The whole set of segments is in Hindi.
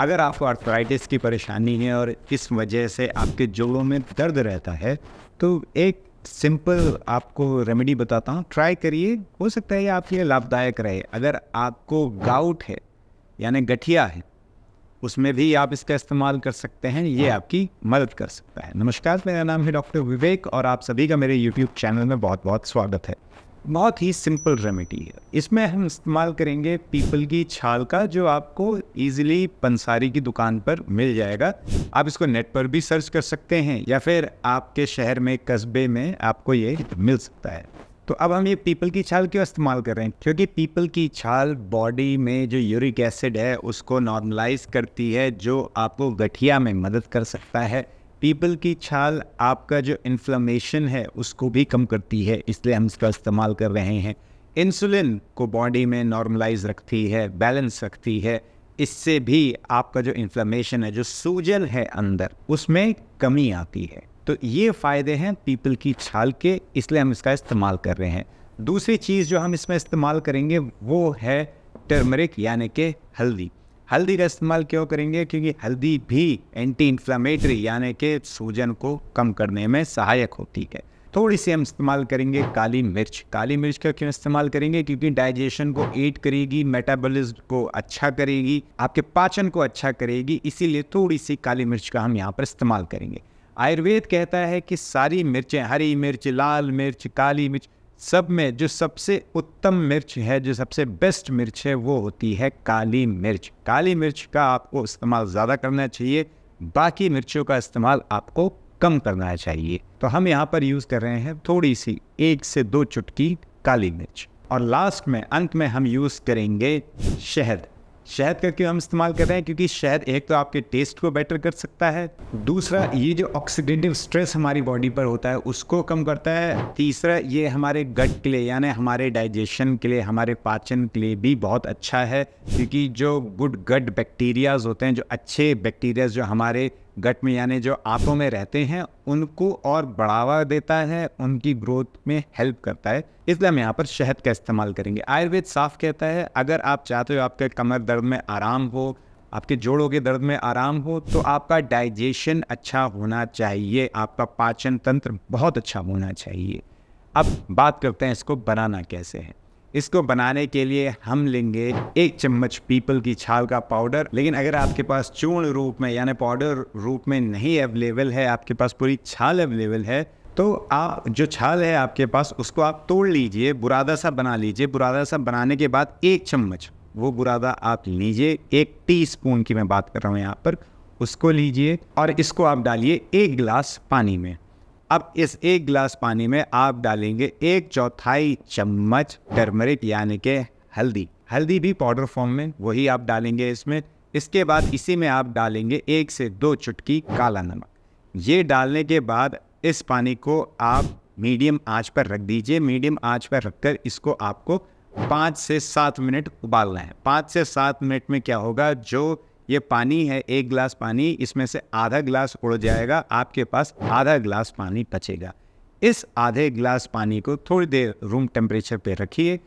अगर आपको आर्थराइटिस की परेशानी है और इस वजह से आपके जोड़ों में दर्द रहता है तो एक सिंपल आपको रेमेडी बताता हूँ ट्राई करिए हो सकता है ये आपके लिए लाभदायक रहे अगर आपको गाउट है यानी गठिया है उसमें भी आप इसका इस्तेमाल कर सकते हैं ये हाँ। आपकी मदद कर सकता है नमस्कार मेरा नाम है डॉक्टर विवेक और आप सभी का मेरे यूट्यूब चैनल में बहुत बहुत स्वागत है बहुत ही सिंपल रेमेडी है इसमें हम इस्तेमाल करेंगे पीपल की छाल का जो आपको ईजिली पंसारी की दुकान पर मिल जाएगा आप इसको नेट पर भी सर्च कर सकते हैं या फिर आपके शहर में कस्बे में आपको ये मिल सकता है तो अब हम ये पीपल की छाल क्यों इस्तेमाल कर रहे हैं क्योंकि पीपल की छाल बॉडी में जो यूरिक एसिड है उसको नॉर्मलाइज करती है जो आपको गठिया में मदद कर सकता है पीपल की छाल आपका जो इन्फ्लमेशन है उसको भी कम करती है इसलिए हम इसका इस्तेमाल कर रहे हैं इंसुलिन को बॉडी में नॉर्मलाइज रखती है बैलेंस रखती है इससे भी आपका जो इन्फ्लामेशन है जो सूजन है अंदर उसमें कमी आती है तो ये फ़ायदे हैं पीपल की छाल के इसलिए हम इसका इस्तेमाल कर रहे हैं दूसरी चीज़ जो हम इसमें इस्तेमाल करेंगे वो है टर्मरिक यानी कि हल्दी हल्दी का इस्तेमाल क्यों करेंगे क्योंकि हल्दी भी एंटी इन्फ्लामेटरी यानी कि सूजन को कम करने में सहायक होती है थोड़ी सी हम इस्तेमाल करेंगे काली मिर्च काली मिर्च का क्यों इस्तेमाल करेंगे क्योंकि डाइजेशन को एड करेगी मेटाबॉलिज्म को अच्छा करेगी आपके पाचन को अच्छा करेगी इसीलिए थोड़ी सी काली मिर्च का हम यहाँ पर इस्तेमाल करेंगे आयुर्वेद कहता है कि सारी मिर्चें हरी मिर्च लाल मिर्च काली मिर्च सब में जो सबसे उत्तम मिर्च है जो सबसे बेस्ट मिर्च है वो होती है काली मिर्च काली मिर्च का आपको इस्तेमाल ज़्यादा करना चाहिए बाकी मिर्चों का इस्तेमाल आपको कम करना चाहिए तो हम यहाँ पर यूज़ कर रहे हैं थोड़ी सी एक से दो चुटकी काली मिर्च और लास्ट में अंत में हम यूज़ करेंगे शहद शहद का क्यों हम इस्तेमाल कर रहे हैं क्योंकि शहद एक तो आपके टेस्ट को बेटर कर सकता है दूसरा ये जो ऑक्सीडेटिव स्ट्रेस हमारी बॉडी पर होता है उसको कम करता है तीसरा ये हमारे गट के लिए यानी हमारे डाइजेशन के लिए हमारे पाचन के लिए भी बहुत अच्छा है क्योंकि जो गुड गट बैक्टीरियाज होते हैं जो अच्छे बैक्टीरियाज जो हमारे गट में यानी जो आंतों में रहते हैं उनको और बढ़ावा देता है उनकी ग्रोथ में हेल्प करता है इसलिए हम यहाँ पर शहद का इस्तेमाल करेंगे आयुर्वेद साफ कहता है अगर आप चाहते हो आपके कमर दर्द में आराम हो आपके जोड़ों के दर्द में आराम हो तो आपका डाइजेशन अच्छा होना चाहिए आपका पाचन तंत्र बहुत अच्छा होना चाहिए अब बात करते हैं इसको बनाना कैसे है इसको बनाने के लिए हम लेंगे एक चम्मच पीपल की छाल का पाउडर लेकिन अगर आपके पास चूर्ण रूप में यानी पाउडर रूप में नहीं अवेलेबल है आपके पास पूरी छाल अवेलेबल है तो आप जो छाल है आपके पास उसको आप तोड़ लीजिए बुरादा सा बना लीजिए बुरादा सा बनाने के बाद एक चम्मच वो बुरादा आप लीजिए एक टी की मैं बात कर रहा हूँ यहाँ पर उसको लीजिए और इसको आप डालिए एक गिलास पानी में अब इस एक गिलास पानी में आप डालेंगे एक चौथाई चम्मच टर्मरिक यानी के हल्दी हल्दी भी पाउडर फॉर्म में वही आप डालेंगे इसमें इसके बाद इसी में आप डालेंगे एक से दो चुटकी काला नमक ये डालने के बाद इस पानी को आप मीडियम आंच पर रख दीजिए मीडियम आंच पर रखकर इसको आपको पाँच से सात मिनट उबालना है पाँच से सात मिनट में क्या होगा जो ये पानी है एक गिलास पानी इसमें से आधा गिलास उड़ जाएगा आपके पास आधा गिलास पानी बचेगा इस आधे गिलास पानी को थोड़ी देर रूम टेम्परेचर पे रखिए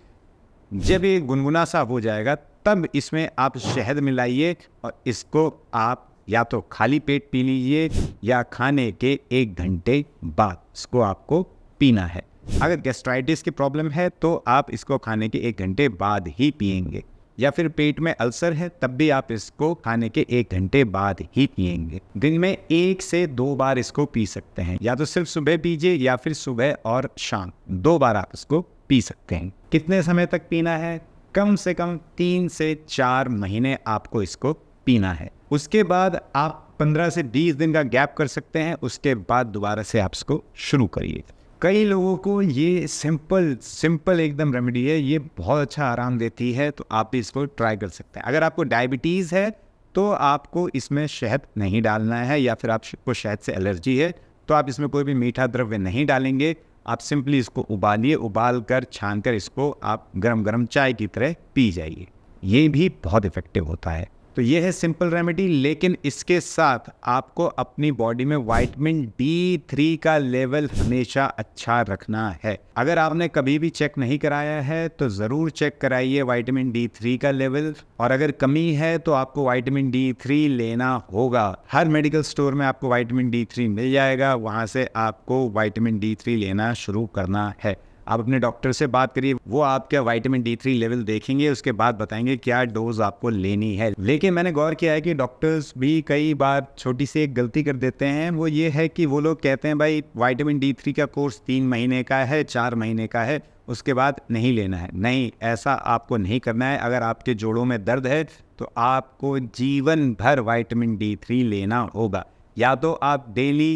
जब ये गुनगुना सा हो जाएगा तब इसमें आप शहद मिलाइए और इसको आप या तो खाली पेट पी लीजिए या खाने के एक घंटे बाद इसको आपको पीना है अगर गैस्ट्राइटिस की प्रॉब्लम है तो आप इसको खाने के एक घंटे बाद ही पियेंगे या फिर पेट में अल्सर है तब भी आप इसको खाने के एक घंटे बाद ही पियेंगे दिन में एक से दो बार इसको पी सकते हैं या तो सिर्फ सुबह पीजिए या फिर सुबह और शाम दो बार आप इसको पी सकते हैं कितने समय तक पीना है कम से कम तीन से चार महीने आपको इसको पीना है उसके बाद आप 15 से 20 दिन का गैप कर सकते हैं उसके बाद दोबारा से आप इसको शुरू करिएगा कई लोगों को ये सिंपल सिंपल एकदम रेमेडी है ये बहुत अच्छा आराम देती है तो आप इसको ट्राई कर सकते हैं अगर आपको डायबिटीज़ है तो आपको इसमें शहद नहीं डालना है या फिर आपको शहद से एलर्जी है तो आप इसमें कोई भी मीठा द्रव्य नहीं डालेंगे आप सिंपली इसको उबालिए उबाल कर छान कर इसको आप गरम गरम चाय की तरह पी जाइए ये भी बहुत इफ़ेक्टिव होता है तो ये है सिंपल रेमेडी लेकिन इसके साथ आपको अपनी बॉडी में वाइटमिन डी थ्री का लेवल हमेशा अच्छा रखना है अगर आपने कभी भी चेक नहीं कराया है तो ज़रूर चेक कराइए वाइटमिन डी थ्री का लेवल और अगर कमी है तो आपको वाइटमिन डी थ्री लेना होगा हर मेडिकल स्टोर में आपको वाइटमिन डी थ्री मिल जाएगा वहां से आपको वाइटमिन डी थ्री लेना शुरू करना है आप अपने डॉक्टर से बात करिए वो आपका वाइटामिन डी थ्री लेवल देखेंगे उसके बाद बताएंगे क्या डोज आपको लेनी है लेकिन मैंने गौर किया है कि डॉक्टर्स भी कई बार छोटी सी एक गलती कर देते हैं वो ये है कि वो लोग कहते हैं भाई वाइटामिन डी थ्री का कोर्स तीन महीने का है चार महीने का है उसके बाद नहीं लेना है नहीं ऐसा आपको नहीं करना है अगर आपके जोड़ों में दर्द है तो आपको जीवन भर वाइटामिन डी थ्री लेना होगा या तो आप डेली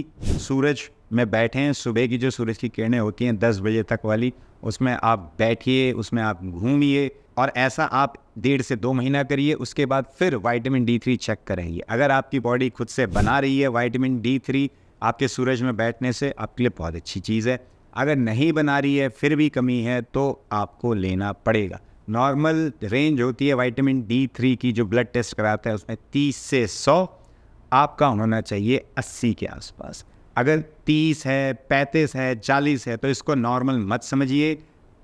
सूरज में बैठे हैं सुबह की जो सूरज की किरणें होती हैं दस बजे तक वाली उसमें आप बैठिए उसमें आप घूमिए और ऐसा आप डेढ़ से दो महीना करिए उसके बाद फिर वाइटामिन डी थ्री चेक करेंगे अगर आपकी बॉडी खुद से बना रही है वाइटामिन डी थ्री आपके सूरज में बैठने से आपके लिए बहुत अच्छी चीज़ है अगर नहीं बना रही है फिर भी कमी है तो आपको लेना पड़ेगा नॉर्मल रेंज होती है वाइटामिन डी थ्री की जो ब्लड टेस्ट कराता है उसमें तीस से सौ आपका होना चाहिए अस्सी के आसपास अगर तीस है पैंतीस है चालीस है तो इसको नॉर्मल मत समझिए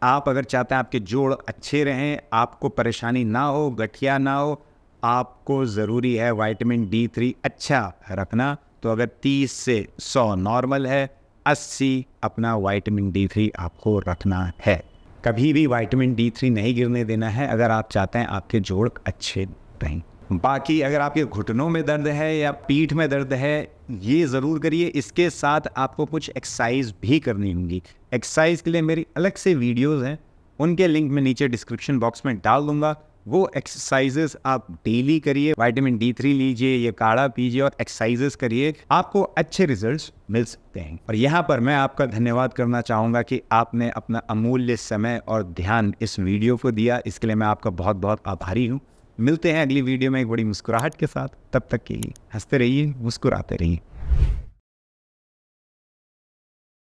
आप अगर चाहते हैं आपके जोड़ अच्छे रहें आपको परेशानी ना हो गठिया ना हो आपको ज़रूरी है वाइटमिन डी थ्री अच्छा रखना तो अगर तीस से सौ नॉर्मल है अस्सी अपना वाइटमिन डी थ्री आपको रखना है कभी भी वाइटमिन डी थ्री नहीं गिरने देना है अगर आप चाहते हैं आपके जोड़ अच्छे रहें बाकी अगर आपके घुटनों में दर्द है या पीठ में दर्द है ये ज़रूर करिए इसके साथ आपको कुछ एक्सरसाइज भी करनी होगी एक्सरसाइज के लिए मेरी अलग से वीडियोज हैं उनके लिंक में नीचे डिस्क्रिप्शन बॉक्स में डाल दूंगा वो एक्सरसाइजेस आप डेली करिए वाइटामिन डी थ्री लीजिए ये काढ़ा पीजिए और एक्सरसाइजेस करिए आपको अच्छे रिजल्ट्स मिल सकते हैं और यहाँ पर मैं आपका धन्यवाद करना चाहूँगा कि आपने अपना अमूल्य समय और ध्यान इस वीडियो को दिया इसके लिए मैं आपका बहुत बहुत आभारी हूँ मिलते हैं अगली वीडियो में एक बड़ी मुस्कुराहट के साथ तब तक के लिए हंसते रहिए मुस्कुराते रहिए